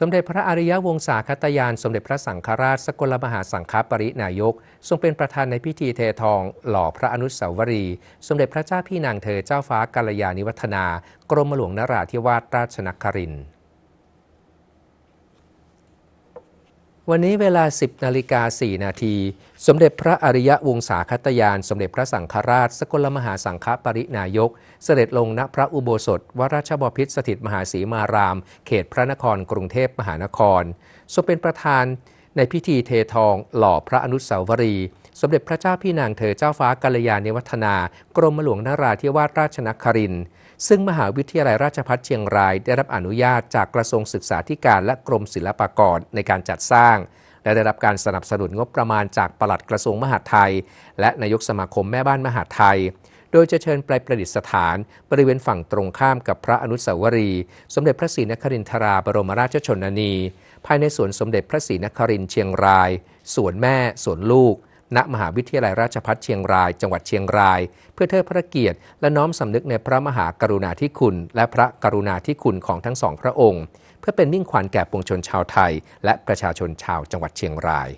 สมเด็จพระอริยวงศาคตยาน สมเด็จพระสังฆราชสกลมหาสังฆปรินายก ทรงเป็นประธานในพิธีเททอง หล่อพระอนุสาวรี สมเด็จพระเจ้าพี่นางเธอเจ้าฟ้ากัลยาณิวัฒนา กรมหลวงนราธิวาสราชนครินทร์วันนี้เวลา 10นาฬิกา4นาที สมเด็จพระอริยวงศาคตยาน สมเด็จพระสังฆราช สกลมหาสังฆปรินายก เสด็จลงณพระอุโบสถวราชบพิษสถิตมหาศรีมาราม เขตพระนครกรุงเทพมหานครทรงเป็นประธานในพิธีเททองหล่อพระอนุสาวรีย์สมเด็จพระเจ้าพี่นางเธอเจ้าฟ้ากัลยาณิวัฒนา กรมหลวงนาราธิวาสราชนครินซึ่งมหาวิทยาลัยราชภัฏเชียงรายได้รับอนุญาตจากกระทรวงศึกษาธิการและกรมศิลปากรในการจัดสร้าง และได้รับการสนับสนุนงบประมาณจากปลัดกระทรวงมหาดไทย และนายกสมาคมแม่บ้านมหาดไทยโดยจะเชิญไปประดิษฐาน บริเวณฝั่งตรงข้ามกับพระอนุสาวรีย์สมเด็จพระศรีนครินทราบรมราชชนนี ภายในสวนสมเด็จพระศรีนครินเชียงรายสวนแม่สวนลูกณมหาวิทยาลัยราชพัฒเชียงราย จังหวัดเชียงราย เพื่อเทิดพระเกียรติและน้อมสำนึกในพระมหากรุณาธิคุณ และพระกรุณาธิคุณของทั้งสองพระองค์ เพื่อเป็นมิ่งขวัญแก่ปวงชนชาวไทย และประชาชนชาวจังหวัดเชียงราย